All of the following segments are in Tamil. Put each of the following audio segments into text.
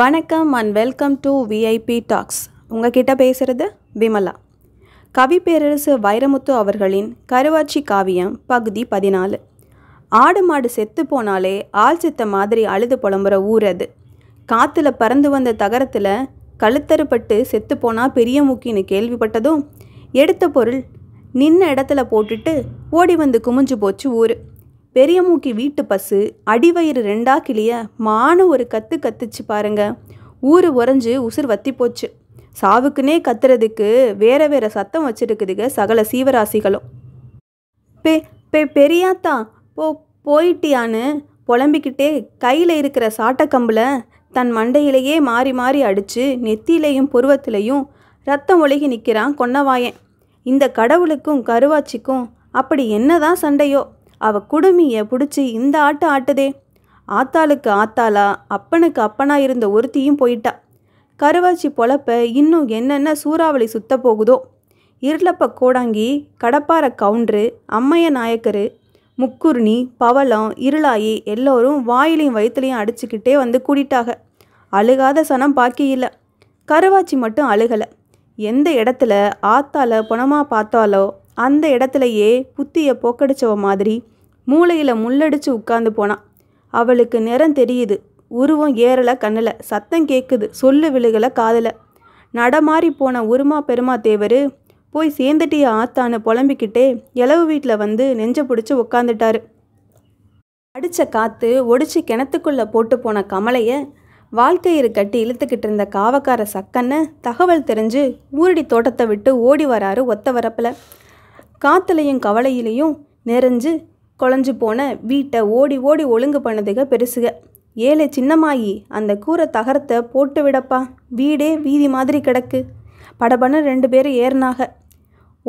வணக்கம் and welcome to VIP talks உங்ககிட்ட பேசுகிறது விமலா கவி பேரரசு வைரமுத்து அவர்களின் கருவாச்சி காவியம் பகுதி பதினாலு ஆடு மாடு செத்து போனாலே ஆள் செத்த மாதிரி அழுது புலம்புற ஊர் அது காற்றுல பறந்து வந்த தகரத்தில் கழுத்தறுப்பட்டு செத்து போனால் பெரிய முக்கின்னு கேள்விப்பட்டதும் எடுத்த பொருள் நின்ன இடத்துல போட்டுட்டு ஓடி வந்து குமிஞ்சு போச்சு ஊர் பெரிய மூக்கி வீட்டு பசு அடிவயிறு ரெண்டா கிளிய மானு ஒரு கத்து கத்துச்சு பாருங்க ஊர் உறைஞ்சு உசுர் வத்தி போச்சு சாவுக்குன்னே கத்துறதுக்கு வேற வேற சத்தம் வச்சிருக்குதுங்க சகல சீவராசிகளும் பே பெரியாத்தா போ போயிட்டியான்னு புலம்பிக்கிட்டே கையில் இருக்கிற சாட்டக்கம்பில் தன் மண்டையிலேயே மாறி மாறி அடித்து நெத்தியிலையும் புருவத்திலையும் ரத்தம் ஒழுகி நிற்கிறான் கொன்னவாயன் இந்த கடவுளுக்கும் கருவாச்சிக்கும் அப்படி என்னதான் சண்டையோ அவ குடுமிய பிடிச்சி இந்த ஆட்டு ஆட்டுதே ஆத்தாளுக்கு ஆத்தாளா அப்பனுக்கு அப்பனா இருந்த ஒருத்தியும் போயிட்டா கருவாச்சி பொழப்ப இன்னும் என்னென்ன சூறாவளி சுத்த போகுதோ இருளப்ப கோடாங்கி கடப்பார கவுண்டரு அம்மைய நாயக்கரு முக்குர்ணி பவளம் இருளாயி எல்லோரும் வாயிலையும் வயிற்றுலையும் அடிச்சுக்கிட்டே வந்து கூடிட்டாங்க அழுகாத சனம் பாக்கி இல்லை கருவாச்சி மட்டும் அழுகலை எந்த இடத்துல ஆத்தால புணமாக பார்த்தாலோ அந்த இடத்துலையே புத்தியை போக்கடிச்சவ மாதிரி மூளையில் முள்ளடிச்சு உட்காந்து போனான் அவளுக்கு நிறம் தெரியுது உருவம் ஏறலை கண்ணில் சத்தம் கேட்குது சொல்லு விழுகலை காதல நடமாறி போன உருமா பெருமா தேவர் போய் சேர்ந்துட்டிய ஆத்தான புலம்பிக்கிட்டே இளவு வீட்டில் வந்து நெஞ்ச பிடிச்சி உட்காந்துட்டாரு அடித்த காற்று ஒடிச்சு கிணத்துக்குள்ளே போட்டு போன கமலையை வாழ்க்கையிறு கட்டி இழுத்துக்கிட்டு இருந்த காவக்கார சக்கன்ன தகவல் தெரிஞ்சு ஊரடி தோட்டத்தை விட்டு ஓடி வராரு ஒத்த வரப்பில் காத்துலையும் கவலையிலையும் நிறைஞ்சு குழஞ்சு போன வீட்டை ஓடி ஓடி ஒழுங்கு பண்ணுதுக பெருசுக ஏழை சின்னமாயி அந்த கூரை தகரத்தை போட்டு விடப்பா வீடே வீதி மாதிரி கிடக்கு படபன்னு ரெண்டு பேரும் ஏறினாக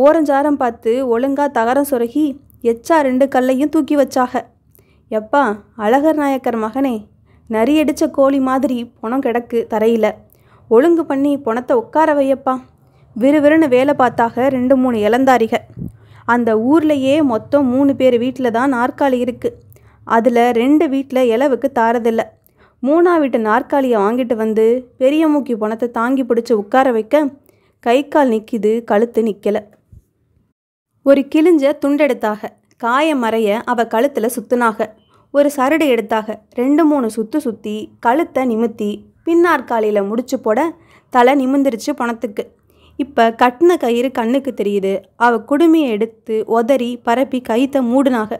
ஓரஞ்சாரம் பார்த்து ஒழுங்காக தகரம் சுரகி எச்சா ரெண்டு கல்லையும் தூக்கி வச்சாக எப்பா அழகர் நாயக்கர் மகனே அடித்த கோழி மாதிரி பணம் கிடக்கு தரையில் ஒழுங்கு பண்ணி பணத்தை உட்கார வையப்பா விறுவிறுன்னு வேலை பார்த்தாக ரெண்டு மூணு இளந்தாரிகள் அந்த ஊர்லேயே மொத்தம் மூணு பேர் வீட்டில் தான் நாற்காலி இருக்குது அதில் ரெண்டு வீட்டில் இலவுக்கு தாரதில்லை மூணா வீட்டு நாற்காலியை வாங்கிட்டு வந்து பெரிய மூக்கி பணத்தை தாங்கி பிடிச்சி உட்கார வைக்க கை கால் நிற்கிது கழுத்து நிற்கலை ஒரு கிழிஞ்ச துண்டெடுத்தாக காய மறைய அவள் கழுத்தில் சுத்துனாக ஒரு சரடு எடுத்தாக ரெண்டு மூணு சுற்று சுற்றி கழுத்தை நிமித்தி பின்னாற்காலியில் முடிச்சு போட தலை நிமிந்துருச்சு பணத்துக்கு இப்போ கட்டின கயிறு கண்ணுக்கு தெரியுது அவள் குடுமையை எடுத்து உதறி பரப்பி கைத்த மூடுனாக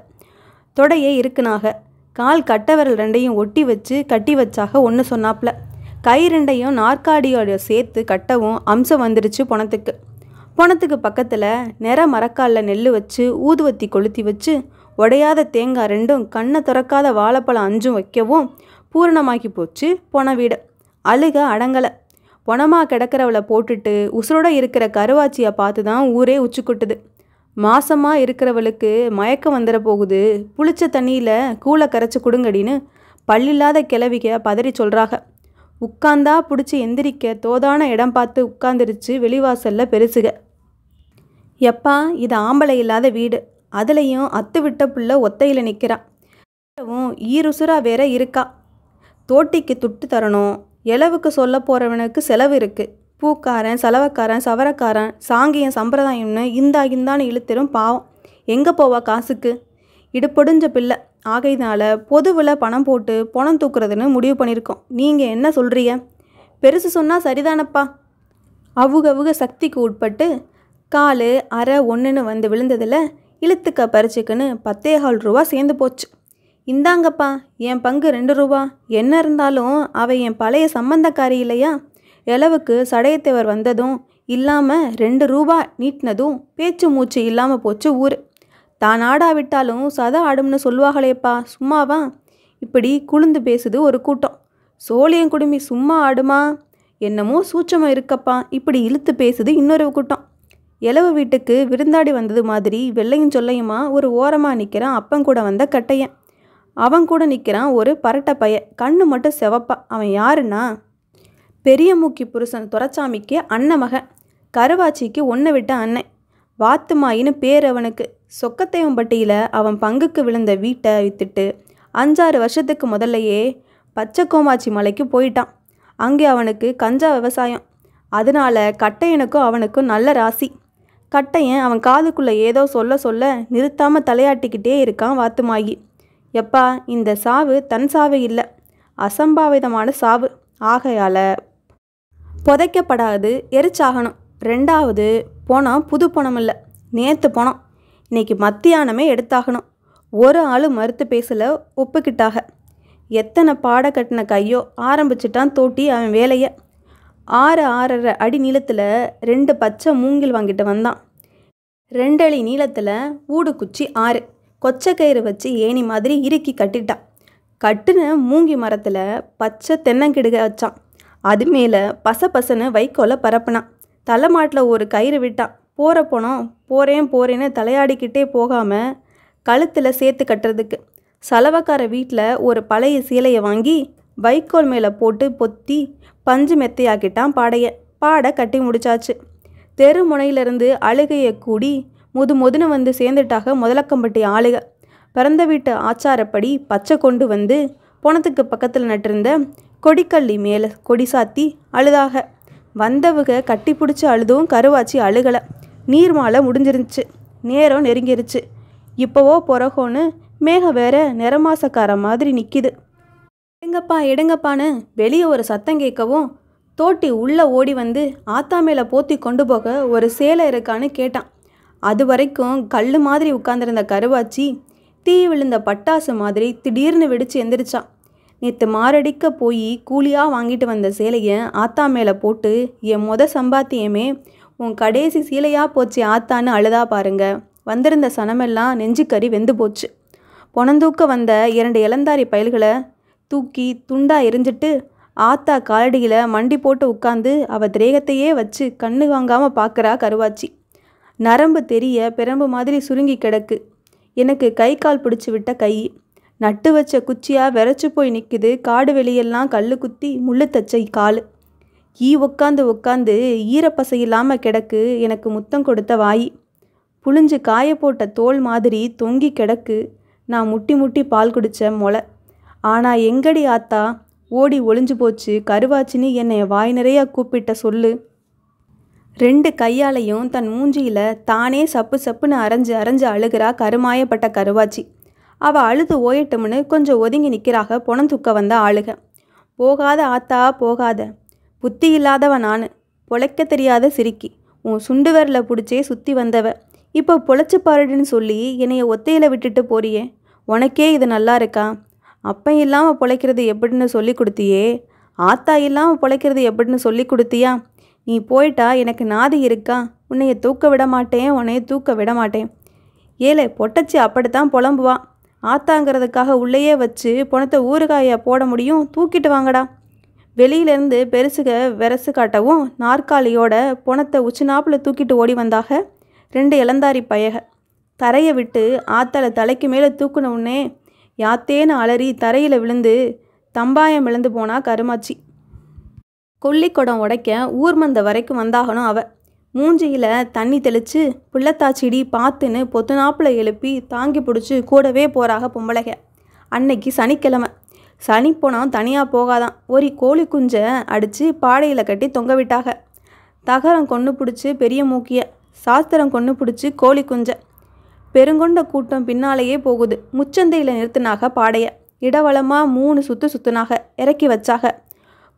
தொடையை இருக்குனாக கால் கட்டவரல் ரெண்டையும் ஒட்டி வச்சு கட்டி வச்சாக ஒன்று சொன்னாப்ல கை ரெண்டையும் நாற்காடியோட சேர்த்து கட்டவும் அம்சம் வந்துருச்சு பணத்துக்கு பணத்துக்கு பக்கத்தில் நிற மரக்காலில் நெல் வச்சு ஊதுவத்தி கொளுத்தி வச்சு உடையாத தேங்காய் ரெண்டும் கண்ணை திறக்காத வாழைப்பழம் அஞ்சும் வைக்கவும் பூரணமாக்கி போச்சு போன வீடு அழுக அடங்கலை பொணமாக கிடக்கிறவளை போட்டுட்டு உசுரோட இருக்கிற கருவாச்சியை பார்த்து தான் ஊரே உச்சி கொட்டுது மாசமாக இருக்கிறவளுக்கு மயக்கம் வந்துட போகுது புளிச்ச தண்ணியில் கூளை கரைச்சி கொடுங்கடின்னு பல்லில்லாத கிளவிக்க பதறி சொல்கிறாங்க உட்காந்தா பிடிச்சி எந்திரிக்க தோதான இடம் பார்த்து உட்காந்துருச்சு வெளிவாசலில் பெருசுக எப்பா இது ஆம்பளை இல்லாத வீடு அதுலேயும் அத்து விட்ட புள்ள ஒத்தையில் நிற்கிறான் ஈருசுரா வேற இருக்கா தோட்டிக்கு துட்டு தரணும் இலவுக்கு சொல்ல போகிறவனுக்கு செலவு இருக்குது பூக்காரன் செலவக்காரன் சவரக்காரன் சாங்கியம் சம்பிரதாயம்னு இந்தா இந்தான்னு இழுத்திரும் பாவம் எங்கே போவா காசுக்கு இடுப்பொடிஞ்ச பிள்ளை ஆகையினால பொதுவில் பணம் போட்டு பணம் தூக்குறதுன்னு முடிவு பண்ணியிருக்கோம் நீங்கள் என்ன சொல்கிறீங்க பெருசு சொன்னால் சரிதானப்பா அவுகவுக சக்திக்கு உட்பட்டு காலு அரை ஒன்றுன்னு வந்து விழுந்ததில் இழுத்துக்க பறிச்சுக்குன்னு பத்தேகால் ரூபா சேர்ந்து போச்சு இந்தாங்கப்பா என் பங்கு ரெண்டு ரூபா என்ன இருந்தாலும் அவள் என் பழைய சம்பந்தக்காரி இல்லையா எளவுக்கு சடையத்தேவர் வந்ததும் இல்லாமல் ரெண்டு ரூபா நீட்டினதும் பேச்சு மூச்சு இல்லாமல் போச்சு ஊர் தான் ஆடாவிட்டாலும் சதா ஆடும்னு சொல்லுவாங்களேப்பா சும்மாவா இப்படி குளிந்து பேசுது ஒரு கூட்டம் சோழியன் குடுமி சும்மா ஆடுமா என்னமோ சூச்சமாக இருக்கப்பா இப்படி இழுத்து பேசுது இன்னொரு கூட்டம் இளவு வீட்டுக்கு விருந்தாடி வந்தது மாதிரி வெள்ளையும் சொல்லையுமா ஒரு ஓரமாக நிற்கிறான் அப்பங்கூட வந்த கட்டையன் அவன் கூட நிற்கிறான் ஒரு பரட்டை பைய கண்ணு மட்டும் செவப்பா அவன் யாருன்னா பெரிய மூக்கி புருஷன் துரச்சாமிக்கு அண்ணன் மகன் கருவாச்சிக்கு ஒன்றை விட்ட அண்ணன் வாத்துமாயின்னு பேர் அவனுக்கு சொக்கத்தேவம்பட்டியில் அவன் பங்குக்கு விழுந்த வீட்டை வித்துட்டு அஞ்சாறு வருஷத்துக்கு முதல்லையே பச்சை கோமாச்சி மலைக்கு போயிட்டான் அங்கே அவனுக்கு கஞ்சா விவசாயம் அதனால கட்டையனுக்கும் அவனுக்கும் நல்ல ராசி கட்டையன் அவன் காதுக்குள்ளே ஏதோ சொல்ல சொல்ல நிறுத்தாமல் தலையாட்டிக்கிட்டே இருக்கான் வாத்துமாயி எப்பா இந்த சாவு தன் சாவு இல்லை அசம்பாவிதமான சாவு ஆகையால் புதைக்கப்படாது எரிச்சாகணும் ரெண்டாவது போனால் புது பணம் இல்லை நேற்று போனோம் இன்னைக்கு மத்தியானமே எடுத்தாகணும் ஒரு ஆள் மறுத்து பேசல ஒப்புக்கிட்டாக எத்தனை பாட கட்டின கையோ ஆரம்பிச்சிட்டான் தோட்டி அவன் வேலையை ஆறு ஆறரை அடி நீளத்தில் ரெண்டு பச்சை மூங்கில் வாங்கிட்டு வந்தான் ரெண்டடி நீளத்தில் ஊடு குச்சி ஆறு கொச்சக்கயிறு வச்சு ஏணி மாதிரி இறுக்கி கட்டிட்டான் கட்டுன மூங்கி மரத்தில் பச்சை தென்னங்கிடுக வச்சான் அது மேலே பச பசன்னு வைக்கோலை பரப்புனான் தலை மாட்டில் ஒரு கயிறு விட்டான் போகிற போனோம் போகிறேன் போகிறேன்னு தலையாடிக்கிட்டே போகாமல் கழுத்தில் சேர்த்து கட்டுறதுக்கு சலவக்கார வீட்டில் ஒரு பழைய சீலையை வாங்கி வைக்கோல் மேலே போட்டு பொத்தி பஞ்சு மெத்தையாக்கிட்டான் பாடைய பாடை கட்டி முடிச்சாச்சு தெரு அழுகையை கூடி முது முதுன வந்து சேர்ந்துட்டாக முதலக்கம்பட்டி ஆளுக பிறந்த வீட்டு ஆச்சாரப்படி பச்சை கொண்டு வந்து போனத்துக்கு பக்கத்தில் நட்டிருந்த கொடிக்கள்ளி மேலே கொடி சாத்தி அழுதாக வந்தவுக கட்டி பிடிச்சி அழுதும் கருவாச்சி அழுகலை நீர் மாலை முடிஞ்சிருந்துச்சு நேரம் நெருங்கிருச்சு இப்போவோ பிறகோன்னு மேக வேற நிறமாசக்கார மாதிரி நிற்கிது எடுங்கப்பா எடுங்கப்பான்னு வெளியே ஒரு சத்தம் கேட்கவும் தோட்டி உள்ளே ஓடி வந்து ஆத்தா மேலே போத்தி கொண்டு போக ஒரு சேலை இருக்கான்னு கேட்டான் அது வரைக்கும் கல் மாதிரி உட்கார்ந்துருந்த கருவாச்சி தீ விழுந்த பட்டாசு மாதிரி திடீர்னு வெடிச்சு எந்திரிச்சான் நேற்று மாரடிக்க போய் கூலியாக வாங்கிட்டு வந்த சேலையை ஆத்தா மேலே போட்டு என் மொத சம்பாத்தியமே உன் கடைசி சீலையாக போச்சு ஆத்தான்னு அழுதா பாருங்க வந்திருந்த சனமெல்லாம் நெஞ்சுக்கறி வெந்து போச்சு பொணந்தூக்க வந்த இரண்டு இளந்தாரி பயல்களை தூக்கி துண்டா எரிஞ்சிட்டு ஆத்தா காலடியில் மண்டி போட்டு உட்காந்து அவள் திரேகத்தையே வச்சு கண்ணு வாங்காமல் பார்க்குறா கருவாச்சி நரம்பு தெரிய பிரம்பு மாதிரி சுருங்கி கிடக்கு எனக்கு கை கால் பிடிச்சி விட்ட கை நட்டு வச்ச குச்சியாக விரைச்சி போய் நிற்குது காடு வெளியெல்லாம் கல் குத்தி முள்ளு தச்சை காலு ஈ உக்காந்து உக்காந்து ஈரப்பசை இல்லாமல் கிடக்கு எனக்கு முத்தம் கொடுத்த வாய் புளிஞ்சு காய போட்ட தோல் மாதிரி தொங்கி கிடக்கு நான் முட்டி முட்டி பால் குடித்த மொளை ஆனால் எங்கடி ஆத்தா ஓடி ஒளிஞ்சு போச்சு கருவாச்சின்னு என்னை வாய் நிறையா கூப்பிட்ட சொல்லு ரெண்டு கையாலையும் தன் மூஞ்சியில் தானே சப்பு சப்புன்னு அரைஞ்சு அரைஞ்சு அழுகிறா கருமாயப்பட்ட கருவாச்சி அவள் அழுது ஓயட்டும்னு கொஞ்சம் ஒதுங்கி நிற்கிறாக புணம் தூக்க வந்த ஆளுக போகாத ஆத்தா போகாத புத்தி இல்லாதவ நான் பொழைக்க தெரியாத சிரிக்கி உன் சுண்டு வரல பிடிச்சே சுற்றி வந்தவ இப்போ பொழைச்சி பாருடுன்னு சொல்லி என்னைய ஒத்தையில் விட்டுட்டு போறியே உனக்கே இது நல்லா இருக்கா அப்பன் இல்லாமல் பொழைக்கிறது எப்படின்னு சொல்லி கொடுத்தியே ஆத்தா இல்லாமல் பொழைக்கிறது எப்படின்னு சொல்லி கொடுத்தியா நீ போயிட்டா எனக்கு நாதி இருக்கா உன்னைய தூக்க விட மாட்டேன் உன்னைய தூக்க விட மாட்டேன் ஏலே பொட்டச்சி அப்படித்தான் புலம்புவா ஆத்தாங்கிறதுக்காக உள்ளேயே வச்சு பணத்தை ஊறுகாயை போட முடியும் தூக்கிட்டு வாங்கடா வெளியிலேருந்து பெருசுக வெரசு காட்டவும் நாற்காலியோட உச்சி உச்சினாப்பில் தூக்கிட்டு ஓடி வந்தாக ரெண்டு இளந்தாரி பயக தரையை விட்டு ஆத்தலை தலைக்கு மேலே தூக்குன உடனே யாத்தேன்னு அலறி தரையில் விழுந்து தம்பாயம் விழுந்து போனா கருமாச்சி கொல்லிக்கொடம் உடைக்க ஊர்மந்த வரைக்கும் வந்தாகணும் அவ மூஞ்சியில் தண்ணி தெளித்து செடி பார்த்துன்னு பொத்துநாப்பில் எழுப்பி தாங்கி பிடிச்சி கூடவே போகிறாக பொம்பளைக அன்னைக்கு சனிக்கிழமை சனி போனால் தனியாக போகாதான் ஒரு கோழி குஞ்சை அடித்து பாடையில் கட்டி தொங்க விட்டாக தகரம் கொண்டு பிடிச்சி பெரிய மூக்கிய சாஸ்திரம் கொண்டு பிடிச்சி கோழி குஞ்சை பெருங்கொண்ட கூட்டம் பின்னாலேயே போகுது முச்சந்தையில் நிறுத்தினாக பாடைய இடவளமாக மூணு சுற்று சுற்றுனாக இறக்கி வச்சாக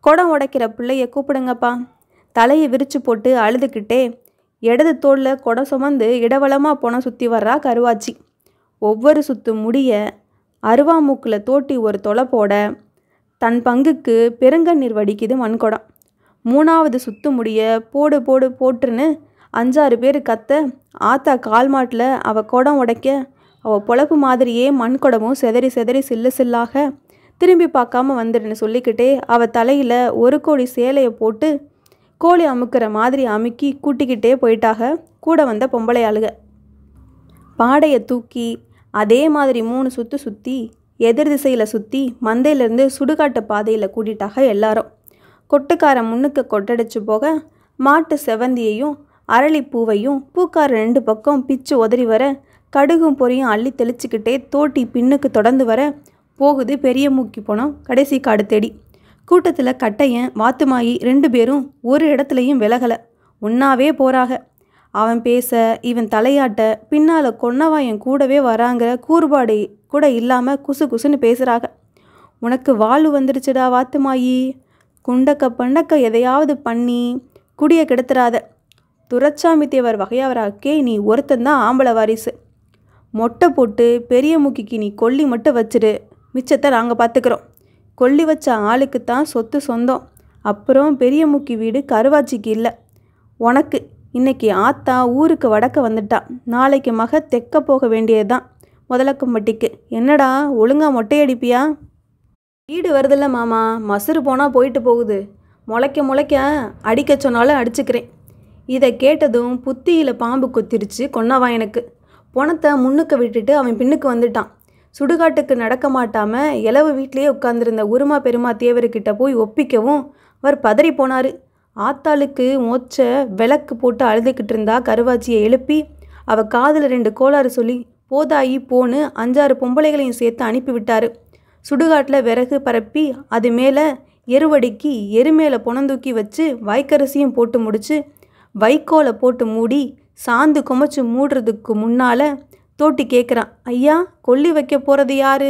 குடம் உடைக்கிற பிள்ளைய கூப்பிடுங்கப்பா தலையை விரிச்சு போட்டு அழுதுகிட்டே இடது தோளில் குடம் சுமந்து இடவளமாக போன சுற்றி வர்றா கருவாச்சி ஒவ்வொரு சுத்து முடிய அருவாமூக்கில் தோட்டி ஒரு தொலை போட தன் பங்குக்கு பெருங்கண்ணீர் வடிக்குது மண்குடம் மூணாவது சுத்து முடிய போடு போடு போட்டுன்னு அஞ்சாறு பேர் கத்த ஆத்தா கால் மாட்டில் அவள் குடம் உடைக்க அவள் பொழப்பு மாதிரியே மண்குடமும் செதறி செதறி சில்லு சில்லாக திரும்பி பார்க்காம வந்துடுன்னு சொல்லிக்கிட்டே அவள் தலையில் ஒரு கோடி சேலையை போட்டு கோழி அமுக்கிற மாதிரி அமுக்கி கூட்டிக்கிட்டே போயிட்டாக கூட வந்த பொம்பளை ஆளுக பாடையை தூக்கி அதே மாதிரி மூணு சுற்று சுற்றி எதிர் திசையில் சுற்றி மந்தையிலேருந்து சுடுகாட்டு பாதையில் கூட்டிட்டாக எல்லாரும் கொட்டுக்கார முன்னுக்கு கொட்டடிச்சு போக மாட்டு செவந்தியையும் அரளிப்பூவையும் பூக்கார ரெண்டு பக்கம் பிச்சு உதறி வர கடுகும் பொறியும் அள்ளி தெளிச்சுக்கிட்டே தோட்டி பின்னுக்கு தொடர்ந்து வர போகுது பெரிய மூக்கி போனோம் கடைசி காடு தேடி கூட்டத்தில் கட்டையன் வாத்துமாயி ரெண்டு பேரும் ஒரு இடத்துலையும் விலகலை ஒன்றாவே போகிறாங்க அவன் பேச இவன் தலையாட்ட பின்னால் கொன்னவாயன் கூடவே வராங்கிற கூறுபாடு கூட இல்லாமல் குசு குசுன்னு பேசுகிறாக உனக்கு வாழ்வு வந்துருச்சுடா வாத்துமாயி குண்டக்க பண்டக்க எதையாவது பண்ணி குடிய கெடுத்துறாத துரச்சாமி தேவர் வகையாவராக்கே நீ ஒருத்தந்தான் ஆம்பளை வாரிசு மொட்டை போட்டு பெரிய மூக்கிக்கு நீ கொல்லி மட்டும் வச்சுடு மிச்சத்தை நாங்கள் பார்த்துக்கிறோம் கொல்லி வச்ச ஆளுக்கு தான் சொத்து சொந்தம் அப்புறம் பெரிய முக்கி வீடு கருவாச்சிக்கு இல்லை உனக்கு இன்னைக்கு ஆத்தா ஊருக்கு வடக்க வந்துட்டா நாளைக்கு மக தெக்க போக வேண்டியதுதான் முதலக்கம்பட்டிக்கு என்னடா ஒழுங்கா மொட்டையடிப்பியா வீடு வருதில்ல மாமா மசுறு போனால் போயிட்டு போகுது முளைக்க முளைக்க அடிக்க சொன்னாலும் அடிச்சுக்கிறேன் இதை கேட்டதும் புத்தியில் பாம்பு கொத்திருச்சு கொன்னவா எனக்கு பொணத்தை முன்னுக்கு விட்டுட்டு அவன் பின்னுக்கு வந்துட்டான் சுடுகாட்டுக்கு நடக்க மாட்டாமல் இலவு வீட்டிலேயே உட்காந்துருந்த உருமா பெருமா தேவர்கிட்ட போய் ஒப்பிக்கவும் அவர் பதறி போனார் ஆத்தாளுக்கு மோச்ச விளக்கு போட்டு அழுதுகிட்டு இருந்தா கருவாச்சியை எழுப்பி அவ காதில் ரெண்டு கோளாறு சொல்லி போதாயி போன்னு அஞ்சாறு பொம்பளைகளையும் சேர்த்து விட்டார் சுடுகாட்டில் விறகு பரப்பி அது மேலே எருவடிக்கு எரு மேலே புனந்தூக்கி வச்சு வைக்கரசியும் போட்டு முடிச்சு வைக்கோலை போட்டு மூடி சாந்து குமைச்சு மூடுறதுக்கு முன்னால் தோட்டி கேட்குறான் ஐயா கொல்லி வைக்க போகிறது யார்